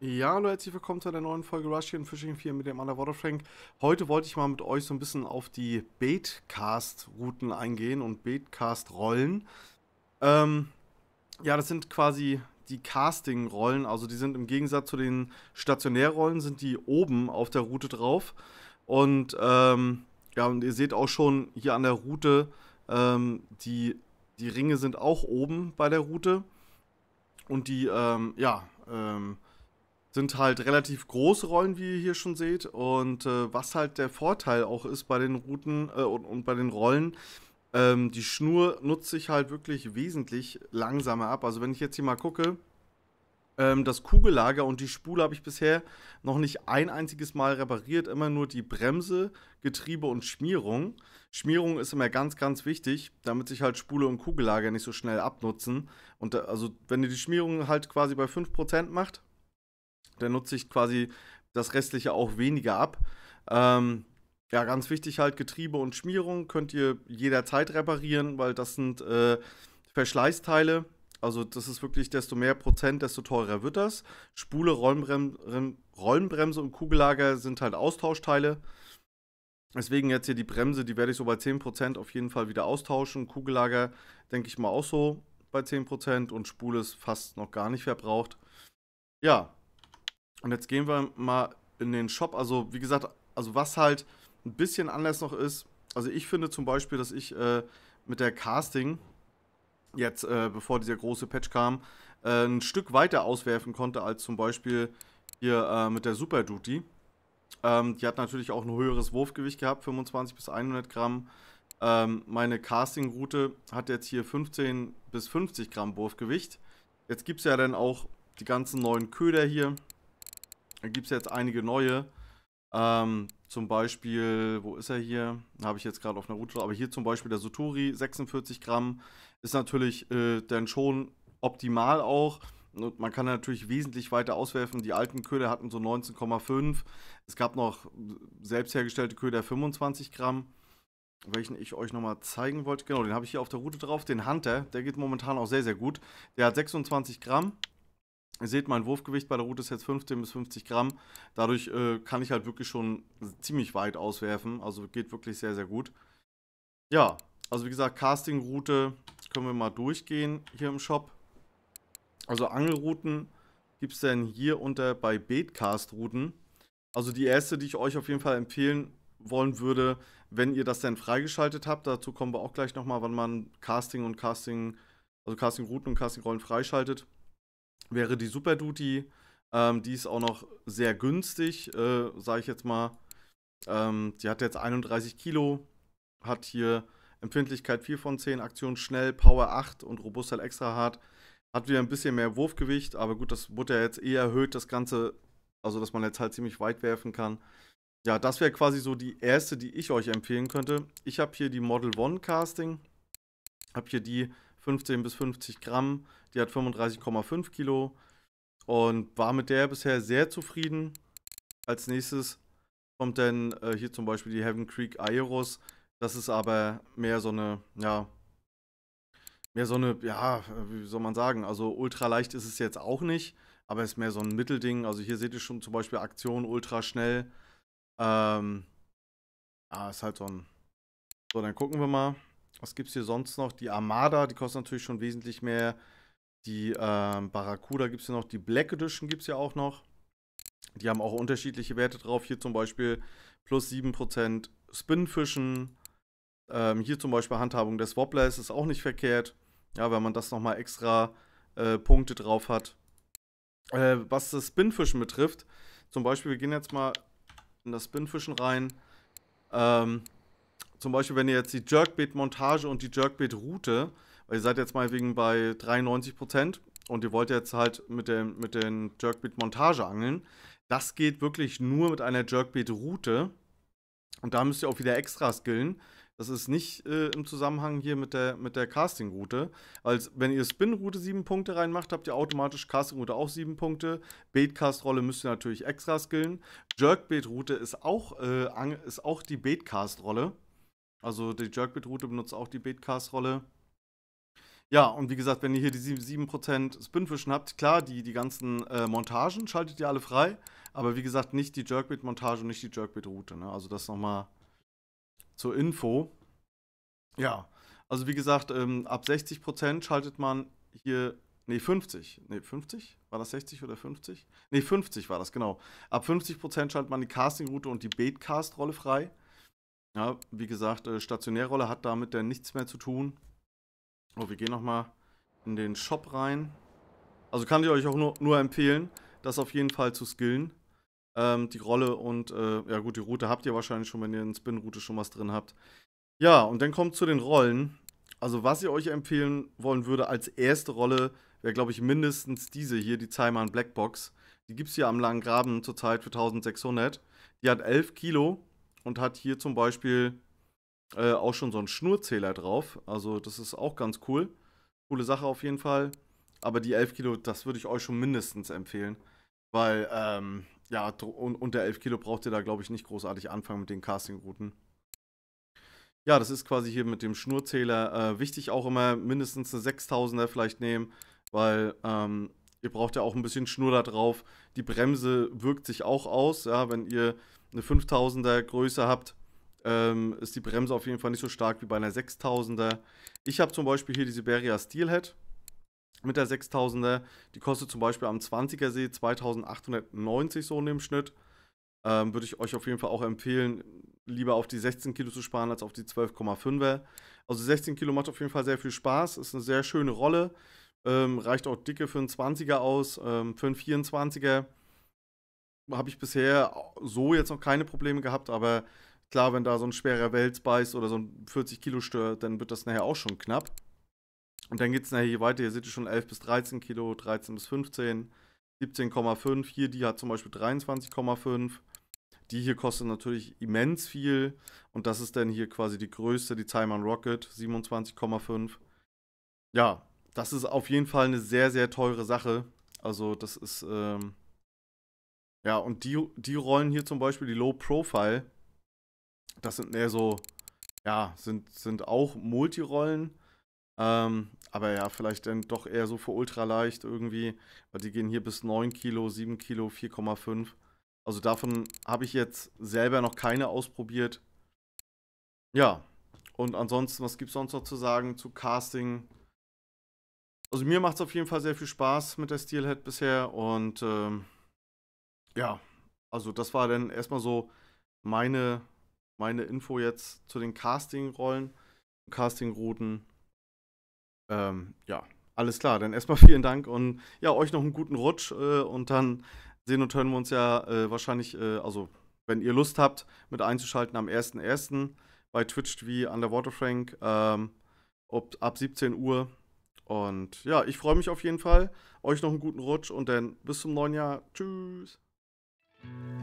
Ja, hallo, herzlich willkommen zu einer neuen Folge Russian Fishing 4 mit dem Underwater Frank. Heute wollte ich mal mit euch so ein bisschen auf die Baitcast-Routen eingehen und Baitcast-Rollen. Ähm, ja, das sind quasi die Casting-Rollen, also die sind im Gegensatz zu den Stationärrollen, sind die oben auf der Route drauf. Und ähm, ja, und ihr seht auch schon hier an der Route, ähm, die, die Ringe sind auch oben bei der Route. Und die, ähm, ja, ähm, sind halt relativ große Rollen, wie ihr hier schon seht. Und äh, was halt der Vorteil auch ist bei den Routen äh, und, und, bei den Rollen, ähm, die Schnur nutzt sich halt wirklich wesentlich langsamer ab. Also wenn ich jetzt hier mal gucke, ähm, das Kugellager und die Spule habe ich bisher noch nicht ein einziges Mal repariert. Immer nur die Bremse, Getriebe und Schmierung. Schmierung ist immer ganz, ganz wichtig, damit sich halt Spule und Kugellager nicht so schnell abnutzen. Und da, also wenn ihr die Schmierung halt quasi bei 5% macht, dann nutze ich quasi das restliche auch weniger ab. Ähm, ja, ganz wichtig halt Getriebe und Schmierung könnt ihr jederzeit reparieren, weil das sind äh, Verschleißteile. Also das ist wirklich, desto mehr Prozent, desto teurer wird das. Spule, Rollenbrem Rollenbremse und Kugellager sind halt Austauschteile. Deswegen jetzt hier die Bremse, die werde ich so bei 10% auf jeden Fall wieder austauschen. Kugellager denke ich mal auch so bei 10% und Spule ist fast noch gar nicht verbraucht. Ja, und jetzt gehen wir mal in den Shop. Also, wie gesagt, also was halt ein bisschen anders noch ist, also ich finde zum Beispiel, dass ich äh, mit der Casting jetzt, äh, bevor dieser große Patch kam, äh, ein Stück weiter auswerfen konnte als zum Beispiel hier äh, mit der Super Duty. Ähm, die hat natürlich auch ein höheres Wurfgewicht gehabt, 25 bis 100 Gramm. Ähm, meine Casting-Route hat jetzt hier 15 bis 50 Gramm Wurfgewicht. Jetzt gibt es ja dann auch die ganzen neuen Köder hier gibt es jetzt einige neue. Ähm, zum Beispiel, wo ist er hier? Habe ich jetzt gerade auf Naruto, aber hier zum Beispiel der Soturi, 46 Gramm, ist natürlich äh, dann schon optimal auch. Und man kann natürlich wesentlich weiter auswerfen. Die alten Köder hatten so 19,5. Es gab noch selbst hergestellte Köder 25 Gramm, welchen ich euch nochmal zeigen wollte. Genau, den habe ich hier auf der Route drauf. Den Hunter, der geht momentan auch sehr, sehr gut. Der hat 26 Gramm. Ihr seht, mein Wurfgewicht bei der Route ist jetzt 15 bis 50 Gramm. Dadurch äh, kann ich halt wirklich schon ziemlich weit auswerfen. Also geht wirklich sehr, sehr gut. Ja, also wie gesagt, Casting-Route können wir mal durchgehen hier im Shop. Also Angelrouten gibt es denn hier unter bei Baitcast-Routen. Also die erste, die ich euch auf jeden Fall empfehlen wollen würde, wenn ihr das denn freigeschaltet habt. Dazu kommen wir auch gleich nochmal, wann man Casting und Casting, also Casting-Routen und Casting-Rollen freischaltet wäre die Super Duty. Ähm, die ist auch noch sehr günstig, äh, sage ich jetzt mal. Ähm, die hat jetzt 31 Kilo, hat hier Empfindlichkeit 4 von 10, Aktion schnell, Power 8 und Robustheit halt extra hart. Hat wieder ein bisschen mehr Wurfgewicht, aber gut, das wurde ja jetzt eh erhöht, das Ganze. Also, dass man jetzt halt ziemlich weit werfen kann. Ja, das wäre quasi so die erste, die ich euch empfehlen könnte. Ich habe hier die Model One Casting. Habe hier die 15 bis 50 Gramm. Die hat 35,5 Kilo und war mit der bisher sehr zufrieden. Als nächstes kommt dann äh, hier zum Beispiel die Heaven Creek Aeros. Das ist aber mehr so eine, ja, mehr so eine, ja, wie soll man sagen, also ultraleicht ist es jetzt auch nicht, aber ist mehr so ein Mittelding. Also hier seht ihr schon zum Beispiel Aktion ultra schnell. Ähm, ah, ist halt so ein. So, dann gucken wir mal. Was gibt es hier sonst noch? Die Armada, die kostet natürlich schon wesentlich mehr. Die ähm, Barracuda gibt es ja noch. Die Black Edition gibt es ja auch noch. Die haben auch unterschiedliche Werte drauf. Hier zum Beispiel plus 7% Spinfischen. Ähm, hier zum Beispiel Handhabung des Wobblers ist auch nicht verkehrt. Ja, wenn man das nochmal extra äh, Punkte drauf hat. Äh, was das Spinfischen betrifft, zum Beispiel, wir gehen jetzt mal in das Spinfischen rein. Ähm, zum Beispiel, wenn ihr jetzt die Jerkbait-Montage und die Jerkbait-Route, weil ihr seid jetzt meinetwegen bei 93% und ihr wollt jetzt halt mit, dem, mit den Jerkbait-Montage angeln, das geht wirklich nur mit einer Jerkbait-Route. Und da müsst ihr auch wieder extra skillen. Das ist nicht äh, im Zusammenhang hier mit der, mit der Casting-Route. Weil wenn ihr Spin-Route 7 Punkte reinmacht, habt ihr automatisch Casting-Route auch 7 Punkte. Baitcast-Rolle müsst ihr natürlich extra skillen. jerk route ist, auch, äh, ist auch die Baitcast-Rolle. Also die Jerkbait-Route benutzt auch die Baitcast-Rolle. Ja, und wie gesagt, wenn ihr hier die 7% Spinfischen habt, klar, die, die ganzen äh, Montagen schaltet ihr alle frei. Aber wie gesagt, nicht die Jerkbait-Montage und nicht die Jerkbait-Route. Ne? Also das nochmal zur Info. Ja, also wie gesagt, ähm, ab 60% schaltet man hier Nee, 50. Nee, 50? War das 60 oder 50? Nee, 50 war das, genau. Ab 50% schaltet man die Casting-Route und die bait rolle frei. Ja, wie gesagt, äh, Stationärrolle hat damit dann nichts mehr zu tun. Oh, wir gehen nochmal in den Shop rein. Also kann ich euch auch nur, nur empfehlen, das auf jeden Fall zu skillen. Ähm, die Rolle und, äh, ja gut, die Route habt ihr wahrscheinlich schon, wenn ihr in Spin-Route schon was drin habt. Ja, und dann kommt zu den Rollen. Also was ich euch empfehlen wollen würde als erste Rolle, wäre glaube ich mindestens diese hier, die Zeiman Blackbox. Die gibt es hier am Langen Graben zurzeit für 1600. Die hat 11 Kilo und hat hier zum Beispiel äh, auch schon so einen Schnurzähler drauf. Also das ist auch ganz cool. Coole Sache auf jeden Fall. Aber die 11 Kilo, das würde ich euch schon mindestens empfehlen. Weil, ähm, ja, unter 11 Kilo braucht ihr da, glaube ich, nicht großartig anfangen mit den Casting-Routen. Ja, das ist quasi hier mit dem Schnurzähler. Äh, wichtig auch immer mindestens eine 6000er vielleicht nehmen, weil ähm, ihr braucht ja auch ein bisschen Schnur da drauf. Die Bremse wirkt sich auch aus, ja, wenn ihr eine 5000er Größe habt, ähm, ist die Bremse auf jeden Fall nicht so stark wie bei einer 6000er. Ich habe zum Beispiel hier die Siberia Steelhead mit der 6000er. Die kostet zum Beispiel am 20er See 2890 so in dem Schnitt. Ähm, Würde ich euch auf jeden Fall auch empfehlen, lieber auf die 16 Kilo zu sparen als auf die 12,5er. Also 16 Kilo macht auf jeden Fall sehr viel Spaß, ist eine sehr schöne Rolle. Ähm, reicht auch dicke für einen 20er aus, ähm, für einen 24er habe ich bisher so jetzt noch keine Probleme gehabt, aber klar, wenn da so ein schwerer Wels beißt oder so ein 40 Kilo stört, dann wird das nachher auch schon knapp. Und dann geht es nachher hier weiter. Hier seht ihr schon 11 bis 13 Kilo, 13 bis 15, 17,5. Hier, die hat zum Beispiel 23,5. Die hier kostet natürlich immens viel. Und das ist dann hier quasi die größte, die Timon Rocket, 27,5. Ja, das ist auf jeden Fall eine sehr, sehr teure Sache. Also, das ist. Ähm ja, und die, die Rollen hier zum Beispiel, die Low Profile, das sind eher so, ja, sind, sind auch Multirollen. Ähm, aber ja, vielleicht dann doch eher so für ultraleicht irgendwie, weil die gehen hier bis 9 Kilo, 7 Kilo, 4,5. Also davon habe ich jetzt selber noch keine ausprobiert. Ja, und ansonsten, was gibt es sonst noch zu sagen zu Casting? Also mir macht es auf jeden Fall sehr viel Spaß mit der Steelhead bisher und ähm, ja, also das war dann erstmal so meine, meine Info jetzt zu den Casting-Rollen, Casting-Routen. Ähm, ja, alles klar. Dann erstmal vielen Dank und ja, euch noch einen guten Rutsch äh, und dann sehen und hören wir uns ja äh, wahrscheinlich, äh, also wenn ihr Lust habt, mit einzuschalten am 1.1. bei Twitch TV Underwater Frank ähm, ab 17 Uhr. Und ja, ich freue mich auf jeden Fall. Euch noch einen guten Rutsch und dann bis zum neuen Jahr. Tschüss. Thank you.